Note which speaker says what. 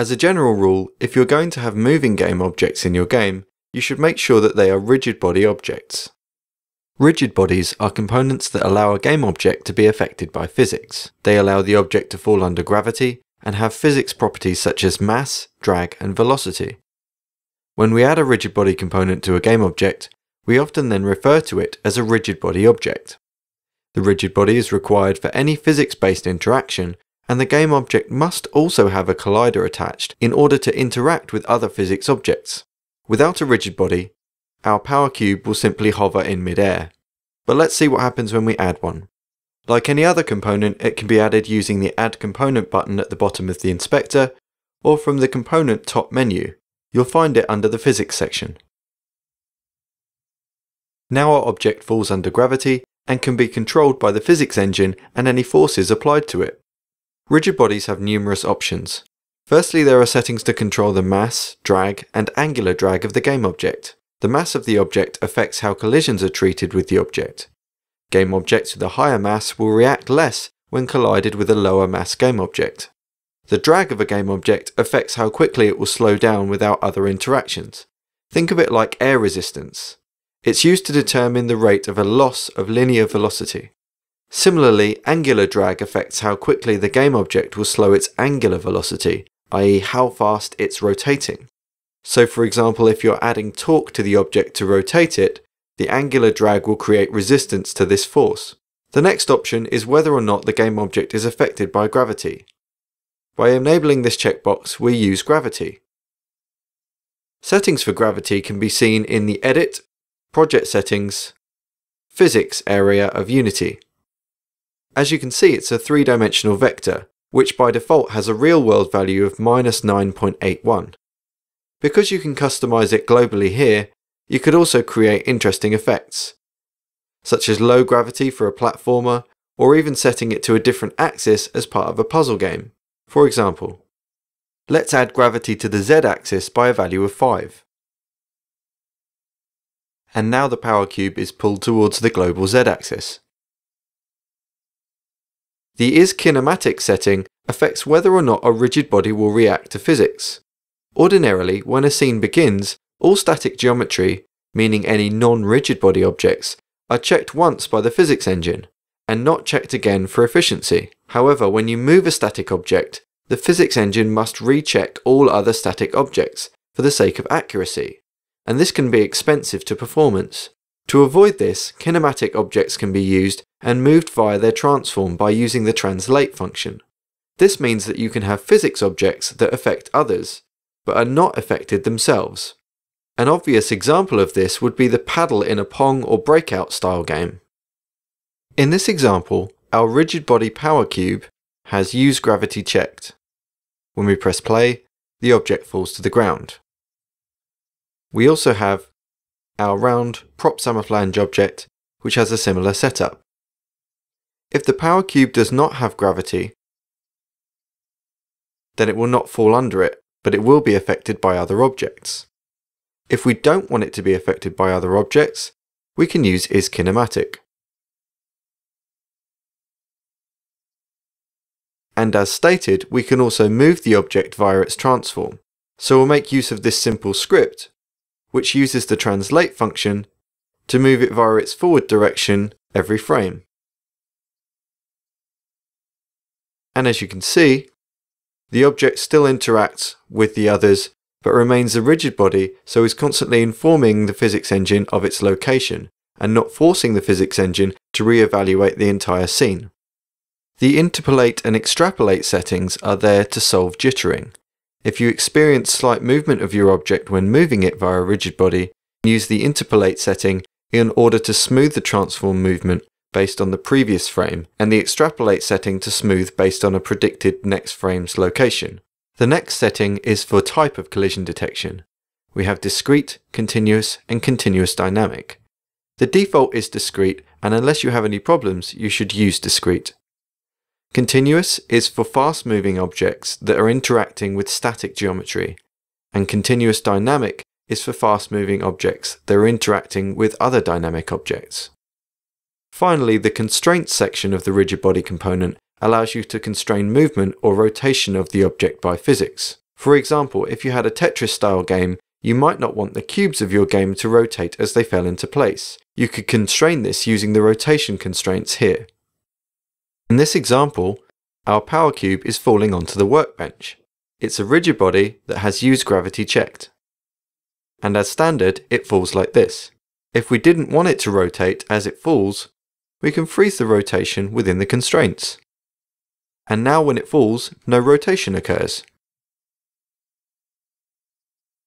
Speaker 1: As a general rule, if you're going to have moving game objects in your game, you should make sure that they are rigid body objects. Rigid bodies are components that allow a game object to be affected by physics. They allow the object to fall under gravity and have physics properties such as mass, drag, and velocity. When we add a rigid body component to a game object, we often then refer to it as a rigid body object. The rigid body is required for any physics based interaction and the game object must also have a collider attached in order to interact with other physics objects. Without a rigid body, our power cube will simply hover in midair. But let's see what happens when we add one. Like any other component, it can be added using the Add Component button at the bottom of the inspector, or from the Component top menu. You'll find it under the Physics section. Now our object falls under gravity and can be controlled by the physics engine and any forces applied to it. Rigid bodies have numerous options. Firstly, there are settings to control the mass, drag, and angular drag of the game object. The mass of the object affects how collisions are treated with the object. Game objects with a higher mass will react less when collided with a lower mass game object. The drag of a game object affects how quickly it will slow down without other interactions. Think of it like air resistance. It's used to determine the rate of a loss of linear velocity. Similarly, angular drag affects how quickly the game object will slow its angular velocity, i.e. how fast it's rotating. So for example, if you're adding torque to the object to rotate it, the angular drag will create resistance to this force. The next option is whether or not the game object is affected by gravity. By enabling this checkbox, we use gravity. Settings for gravity can be seen in the Edit, Project Settings, Physics area of Unity. As you can see, it's a three-dimensional vector, which by default has a real-world value of minus 9.81. Because you can customize it globally here, you could also create interesting effects, such as low gravity for a platformer, or even setting it to a different axis as part of a puzzle game. For example, let's add gravity to the z-axis by a value of 5. And now the power cube is pulled towards the global z-axis. The is kinematic setting affects whether or not a rigid body will react to physics. Ordinarily, when a scene begins, all static geometry, meaning any non-rigid body objects, are checked once by the physics engine, and not checked again for efficiency. However, when you move a static object, the physics engine must recheck all other static objects for the sake of accuracy, and this can be expensive to performance. To avoid this, kinematic objects can be used and moved via their transform by using the translate function. This means that you can have physics objects that affect others, but are not affected themselves. An obvious example of this would be the paddle in a Pong or Breakout style game. In this example, our rigid body power cube has use gravity checked. When we press play, the object falls to the ground. We also have our round prop samoflange object, which has a similar setup. If the power cube does not have gravity, then it will not fall under it, but it will be affected by other objects. If we don't want it to be affected by other objects, we can use isKinematic. And as stated, we can also move the object via its transform, so we'll make use of this simple script which uses the translate function to move it via its forward direction every frame. And as you can see, the object still interacts with the others but remains a rigid body so is constantly informing the physics engine of its location and not forcing the physics engine to re-evaluate the entire scene. The interpolate and extrapolate settings are there to solve jittering. If you experience slight movement of your object when moving it via a rigid body, use the interpolate setting in order to smooth the transform movement based on the previous frame, and the extrapolate setting to smooth based on a predicted next frame's location. The next setting is for type of collision detection. We have discrete, continuous, and continuous dynamic. The default is discrete, and unless you have any problems, you should use discrete. Continuous is for fast moving objects that are interacting with static geometry, and continuous dynamic is for fast moving objects that are interacting with other dynamic objects. Finally, the constraints section of the rigid body component allows you to constrain movement or rotation of the object by physics. For example, if you had a Tetris style game, you might not want the cubes of your game to rotate as they fell into place. You could constrain this using the rotation constraints here. In this example, our power cube is falling onto the workbench. It's a rigid body that has used gravity checked. And as standard, it falls like this. If we didn't want it to rotate as it falls, we can freeze the rotation within the constraints. And now when it falls, no rotation occurs.